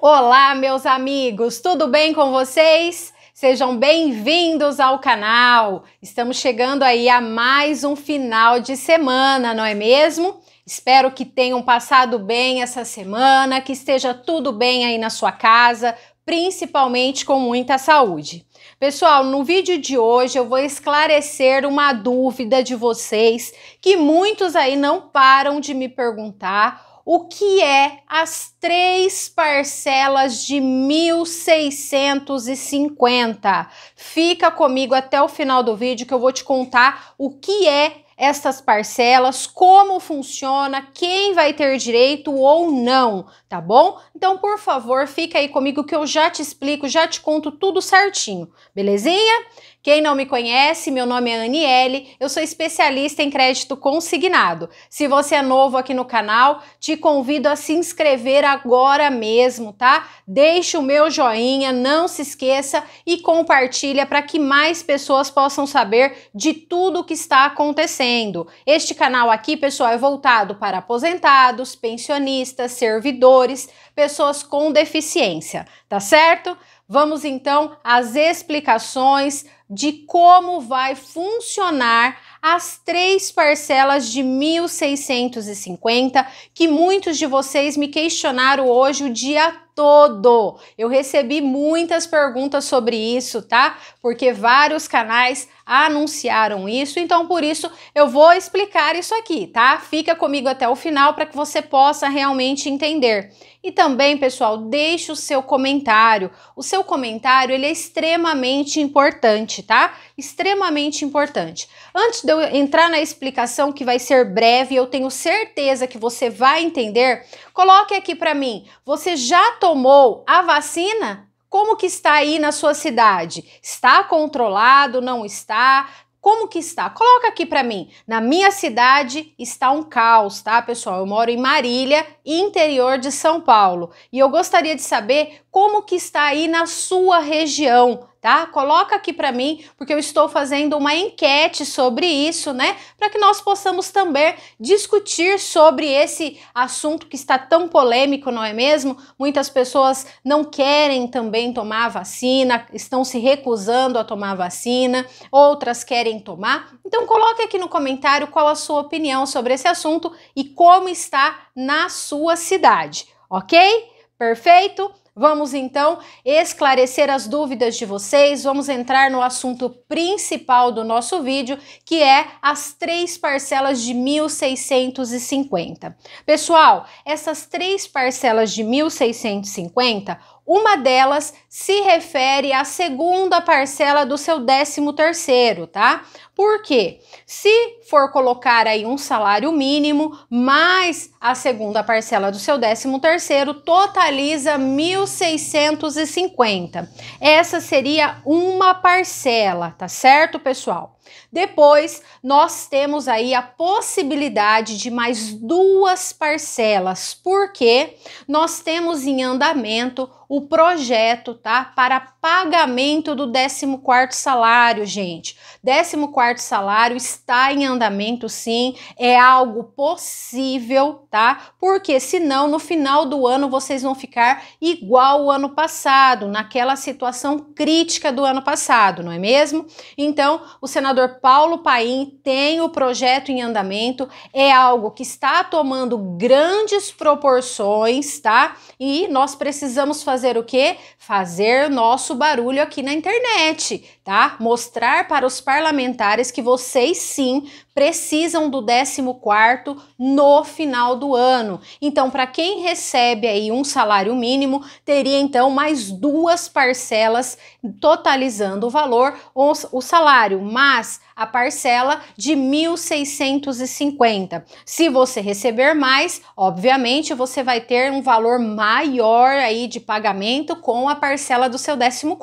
Olá, meus amigos, tudo bem com vocês? Sejam bem-vindos ao canal. Estamos chegando aí a mais um final de semana, não é mesmo? Espero que tenham passado bem essa semana, que esteja tudo bem aí na sua casa, principalmente com muita saúde. Pessoal, no vídeo de hoje eu vou esclarecer uma dúvida de vocês que muitos aí não param de me perguntar o que é as três parcelas de 1650. Fica comigo até o final do vídeo que eu vou te contar o que é essas parcelas, como funciona, quem vai ter direito ou não, tá bom? Então, por favor, fica aí comigo que eu já te explico, já te conto tudo certinho, belezinha? Quem não me conhece, meu nome é Aniele, eu sou especialista em crédito consignado. Se você é novo aqui no canal, te convido a se inscrever agora mesmo, tá? Deixe o meu joinha, não se esqueça e compartilha para que mais pessoas possam saber de tudo o que está acontecendo. Este canal aqui, pessoal, é voltado para aposentados, pensionistas, servidores, pessoas com deficiência, tá certo? Vamos então às explicações de como vai funcionar as três parcelas de 1.650 que muitos de vocês me questionaram hoje o dia todo. Eu recebi muitas perguntas sobre isso, tá? Porque vários canais anunciaram isso, então por isso eu vou explicar isso aqui, tá? Fica comigo até o final para que você possa realmente entender. E também, pessoal, deixe o seu comentário. O seu comentário, ele é extremamente importante, tá? extremamente importante. Antes de eu entrar na explicação, que vai ser breve, eu tenho certeza que você vai entender, coloque aqui para mim, você já tomou a vacina? Como que está aí na sua cidade? Está controlado, não está? Como que está? Coloca aqui para mim. Na minha cidade está um caos, tá, pessoal? Eu moro em Marília, interior de São Paulo, e eu gostaria de saber como que está aí na sua região tá? Coloca aqui para mim, porque eu estou fazendo uma enquete sobre isso, né? Para que nós possamos também discutir sobre esse assunto que está tão polêmico, não é mesmo? Muitas pessoas não querem também tomar a vacina, estão se recusando a tomar a vacina, outras querem tomar. Então coloque aqui no comentário qual a sua opinião sobre esse assunto e como está na sua cidade, ok? Perfeito? Vamos então esclarecer as dúvidas de vocês. Vamos entrar no assunto principal do nosso vídeo, que é as três parcelas de 1650. Pessoal, essas três parcelas de 1650, uma delas se refere à segunda parcela do seu 13 terceiro, tá? Porque se for colocar aí um salário mínimo mais a segunda parcela do seu 13 terceiro, totaliza 1.650. Essa seria uma parcela, tá certo, pessoal? Depois, nós temos aí a possibilidade de mais duas parcelas, porque nós temos em andamento o projeto, tá, para pagamento do 14º salário, gente. 14º salário está em andamento, sim, é algo possível, tá? Porque senão no final do ano vocês vão ficar igual o ano passado, naquela situação crítica do ano passado, não é mesmo? Então, o senador Paulo Paim tem o projeto em andamento, é algo que está tomando grandes proporções, tá? E nós precisamos fazer o quê? Fazer nosso barulho aqui na internet, tá? Mostrar para os parlamentares que vocês sim precisam do 14 no final do ano. Então, para quem recebe aí um salário mínimo, teria então mais duas parcelas totalizando o valor o salário, mas a parcela de 1.650. Se você receber mais, obviamente você vai ter um valor maior aí de pagamento com a parcela do seu 14,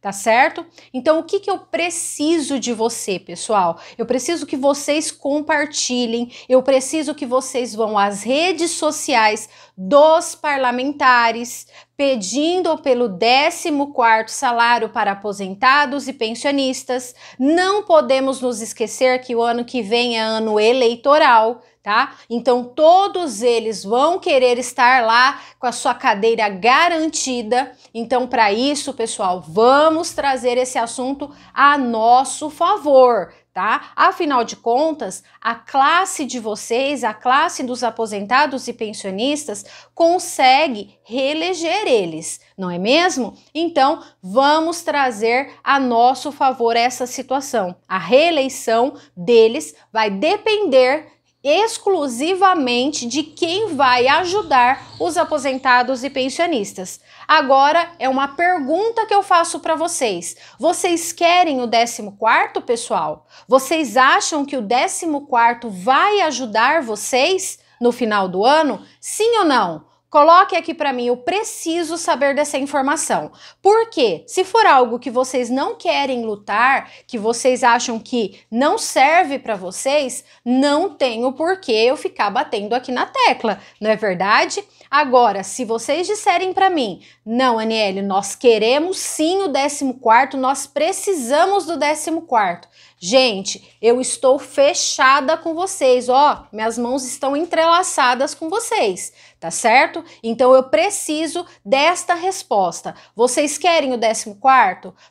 tá certo? Então, o que que eu preciso de você, pessoal? Eu preciso que você vocês compartilhem. Eu preciso que vocês vão às redes sociais dos parlamentares pedindo pelo 14º salário para aposentados e pensionistas. Não podemos nos esquecer que o ano que vem é ano eleitoral, tá? Então todos eles vão querer estar lá com a sua cadeira garantida. Então para isso, pessoal, vamos trazer esse assunto a nosso favor tá? Afinal de contas, a classe de vocês, a classe dos aposentados e pensionistas, consegue reeleger eles, não é mesmo? Então, vamos trazer a nosso favor essa situação. A reeleição deles vai depender exclusivamente de quem vai ajudar os aposentados e pensionistas. Agora é uma pergunta que eu faço para vocês. Vocês querem o 14º, pessoal? Vocês acham que o 14º vai ajudar vocês no final do ano? Sim ou não? Coloque aqui para mim, eu preciso saber dessa informação. Porque se for algo que vocês não querem lutar, que vocês acham que não serve para vocês, não tenho por porquê eu ficar batendo aqui na tecla, não é verdade? Agora, se vocês disserem para mim, não, Aniele, nós queremos sim o 14, nós precisamos do 14. Gente, eu estou fechada com vocês, ó, minhas mãos estão entrelaçadas com vocês, tá certo? Então eu preciso desta resposta. Vocês querem o 14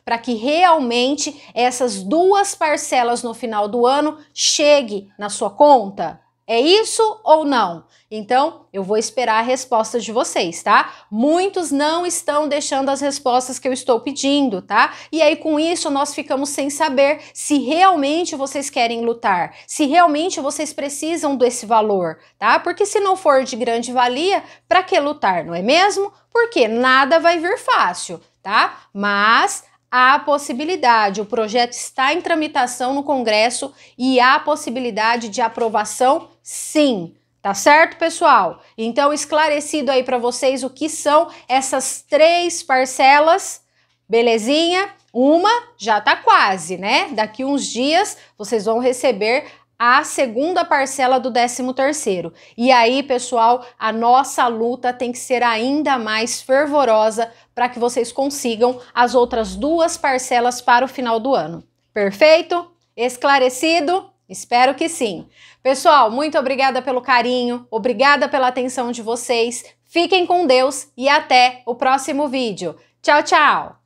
para que realmente essas duas parcelas no final do ano chegue na sua conta? É isso ou não? Então, eu vou esperar a resposta de vocês, tá? Muitos não estão deixando as respostas que eu estou pedindo, tá? E aí, com isso, nós ficamos sem saber se realmente vocês querem lutar, se realmente vocês precisam desse valor, tá? Porque se não for de grande valia, para que lutar, não é mesmo? Porque nada vai vir fácil, tá? Mas há a possibilidade, o projeto está em tramitação no Congresso e há a possibilidade de aprovação, sim. Tá certo, pessoal? Então, esclarecido aí para vocês o que são essas três parcelas, belezinha? Uma já tá quase, né? Daqui uns dias vocês vão receber a segunda parcela do 13º. E aí, pessoal, a nossa luta tem que ser ainda mais fervorosa para que vocês consigam as outras duas parcelas para o final do ano. Perfeito? Esclarecido? Espero que sim. Pessoal, muito obrigada pelo carinho, obrigada pela atenção de vocês. Fiquem com Deus e até o próximo vídeo. Tchau, tchau!